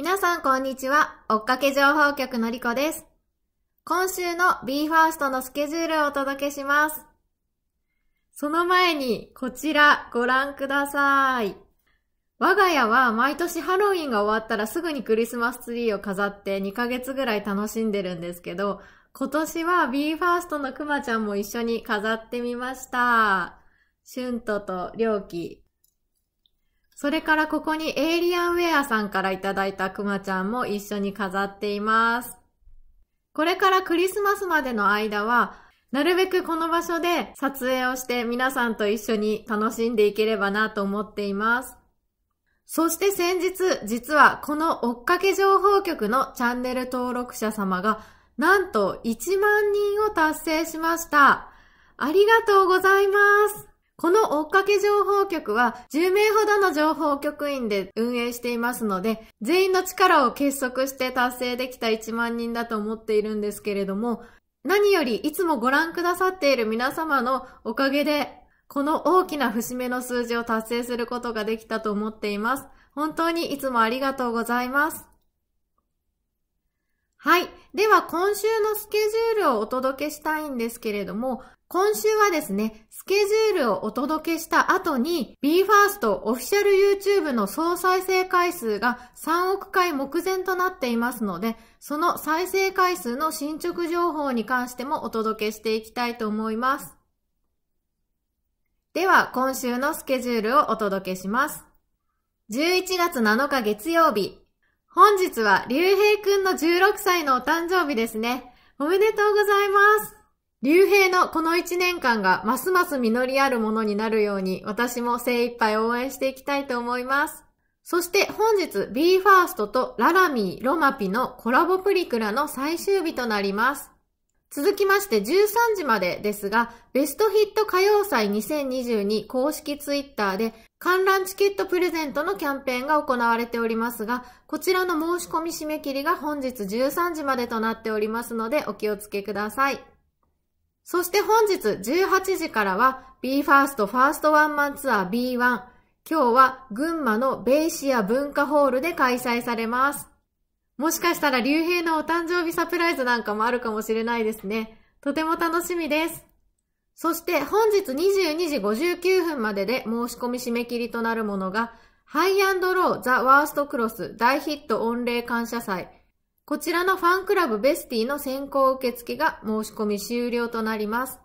皆さんこんにちは。追っかけ情報局のりこです。今週の BE:FIRST のスケジュールをお届けします。その前にこちらご覧ください。我が家は毎年ハロウィンが終わったらすぐにクリスマスツリーを飾って2ヶ月ぐらい楽しんでるんですけど、今年は BE:FIRST のくまちゃんも一緒に飾ってみました。シュントとりょうき、それからここにエイリアンウェアさんからいただいたクマちゃんも一緒に飾っています。これからクリスマスまでの間は、なるべくこの場所で撮影をして皆さんと一緒に楽しんでいければなと思っています。そして先日、実はこの追っかけ情報局のチャンネル登録者様がなんと1万人を達成しました。ありがとうございます。この追っかけ情報局は10名ほどの情報局員で運営していますので、全員の力を結束して達成できた1万人だと思っているんですけれども、何よりいつもご覧くださっている皆様のおかげで、この大きな節目の数字を達成することができたと思っています。本当にいつもありがとうございます。はい。では今週のスケジュールをお届けしたいんですけれども、今週はですね、スケジュールをお届けした後に BE:FIRST オフィシャル YouTube の総再生回数が3億回目前となっていますので、その再生回数の進捗情報に関してもお届けしていきたいと思います。では、今週のスケジュールをお届けします。11月7日月曜日。本日は、竜兵くんの16歳のお誕生日ですね。おめでとうございます。竜兵のこの一年間がますます実りあるものになるように私も精一杯応援していきたいと思います。そして本日 BE:FIRST とララミー、ロマピのコラボプリクラの最終日となります。続きまして13時までですが、ベストヒット歌謡祭2022公式ツイッターで観覧チケットプレゼントのキャンペーンが行われておりますが、こちらの申し込み締め切りが本日13時までとなっておりますのでお気をつけください。そして本日18時からは BE:FIRST ファーストワンマンツアー B1。今日は群馬のベイシア文化ホールで開催されます。もしかしたら竜兵のお誕生日サプライズなんかもあるかもしれないですね。とても楽しみです。そして本日22時59分までで申し込み締め切りとなるものが、ハイアンドローザ・ワーストクロス大ヒット御礼感謝祭こちらのファンクラブベスティの先行受付が申し込み終了となります。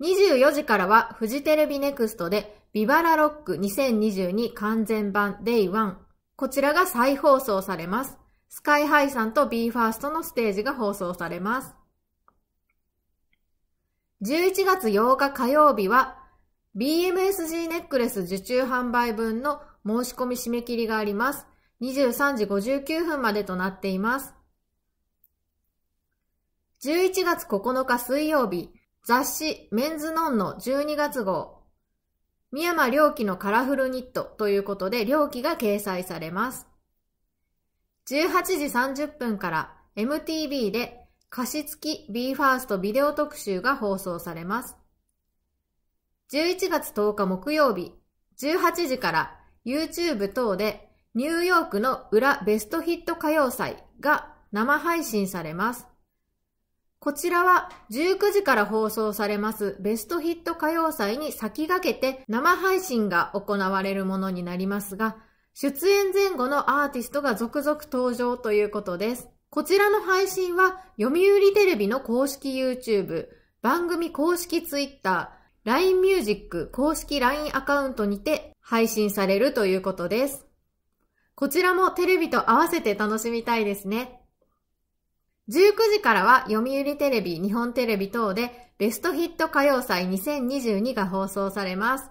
24時からはフジテレビネクストでビバラロック2022完全版 Day1。こちらが再放送されます。スカイハイさんと BE:FIRST のステージが放送されます。11月8日火曜日は BMSG ネックレス受注販売分の申し込み締め切りがあります。23時59分までとなっています。11月9日水曜日、雑誌メンズノンの12月号、三山良樹のカラフルニットということで良樹が掲載されます。18時30分から MTV で歌詞付き BE:FIRST ビデオ特集が放送されます。11月10日木曜日、18時から YouTube 等でニューヨークの裏ベストヒット歌謡祭が生配信されます。こちらは19時から放送されますベストヒット歌謡祭に先駆けて生配信が行われるものになりますが、出演前後のアーティストが続々登場ということです。こちらの配信は読売テレビの公式 YouTube、番組公式 Twitter、LINE Music 公式 LINE アカウントにて配信されるということです。こちらもテレビと合わせて楽しみたいですね。19時からは読売テレビ、日本テレビ等でベストヒット歌謡祭2022が放送されます。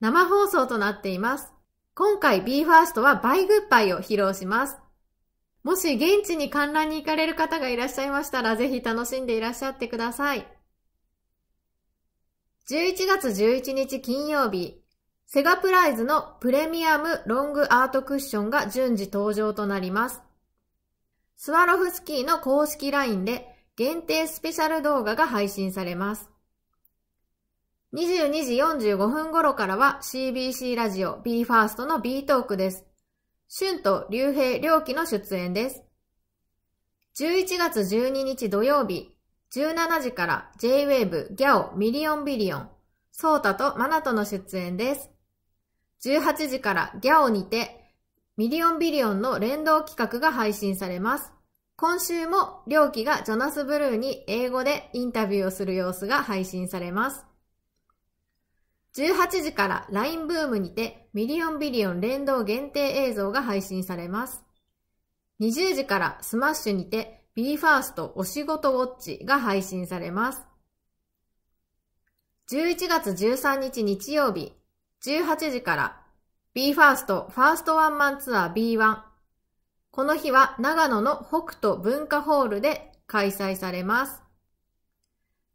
生放送となっています。今回 BE:FIRST はバイグッバイを披露します。もし現地に観覧に行かれる方がいらっしゃいましたらぜひ楽しんでいらっしゃってください。11月11日金曜日、セガプライズのプレミアムロングアートクッションが順次登場となります。スワロフスキーの公式 LINE で限定スペシャル動画が配信されます。22時45分頃からは CBC ラジオ BE:FIRST の B トークです。春と竜兵良機の出演です。11月12日土曜日、17時から J-Wave ギャオミリオンビリオン、ソータとマナトの出演です。18時からギャオにてミリオンビリオンの連動企画が配信されます。今週も、両機がジョナス・ブルーに英語でインタビューをする様子が配信されます。18時から LINE ブームにてミリオンビリオン連動限定映像が配信されます。20時からスマッシュにて BE:FIRST お仕事ウォッチが配信されます。11月13日日曜日、18時から BE:FIRST ファーストワンマンツアー B1。この日は長野の北斗文化ホールで開催されます。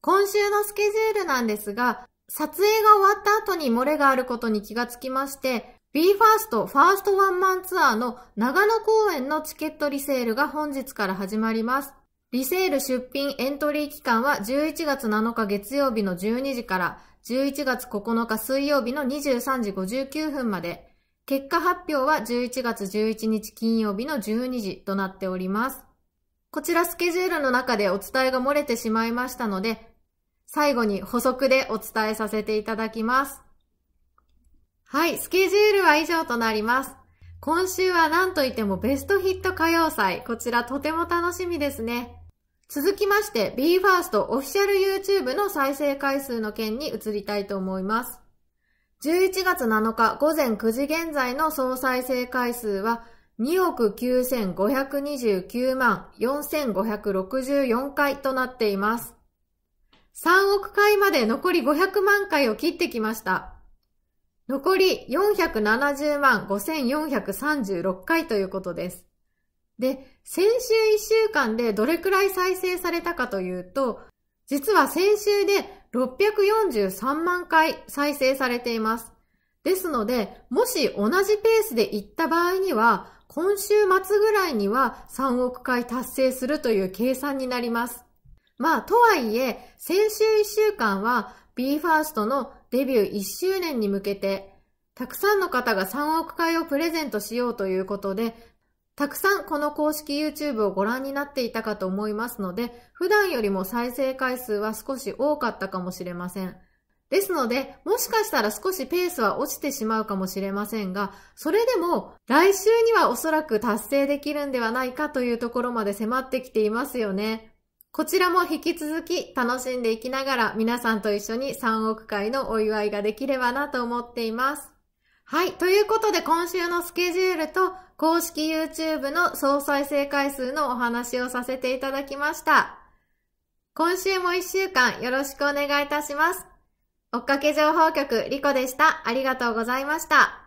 今週のスケジュールなんですが、撮影が終わった後に漏れがあることに気がつきまして、BE:FIRST ファーストワンマンツアーの長野公演のチケットリセールが本日から始まります。リセール出品エントリー期間は11月7日月曜日の12時から、11月9日水曜日の23時59分まで、結果発表は11月11日金曜日の12時となっております。こちらスケジュールの中でお伝えが漏れてしまいましたので、最後に補足でお伝えさせていただきます。はい、スケジュールは以上となります。今週は何といってもベストヒット歌謡祭。こちらとても楽しみですね。続きまして BE:FIRST オフィシャル YouTube の再生回数の件に移りたいと思います。11月7日午前9時現在の総再生回数は2億9529万4564回となっています。3億回まで残り500万回を切ってきました。残り470万5436回ということです。で、先週1週間でどれくらい再生されたかというと、実は先週で643万回再生されています。ですので、もし同じペースで行った場合には、今週末ぐらいには3億回達成するという計算になります。まあ、とはいえ、先週1週間は BE:FIRST のデビュー1周年に向けて、たくさんの方が3億回をプレゼントしようということで、たくさんこの公式 YouTube をご覧になっていたかと思いますので、普段よりも再生回数は少し多かったかもしれません。ですので、もしかしたら少しペースは落ちてしまうかもしれませんが、それでも来週にはおそらく達成できるんではないかというところまで迫ってきていますよね。こちらも引き続き楽しんでいきながら皆さんと一緒に3億回のお祝いができればなと思っています。はい。ということで、今週のスケジュールと、公式 YouTube の総再生回数のお話をさせていただきました。今週も一週間よろしくお願いいたします。追っかけ情報局、リコでした。ありがとうございました。